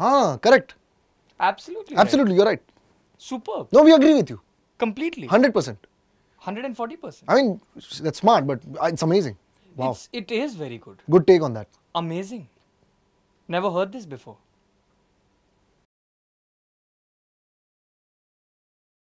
Huh, correct. Absolutely. Absolutely, right. you're right. Superb. No, we agree with you. Completely. 100%. 140%. I mean, that's smart, but uh, it's amazing. Wow. It's, it is very good. Good take on that. Amazing. Never heard this before.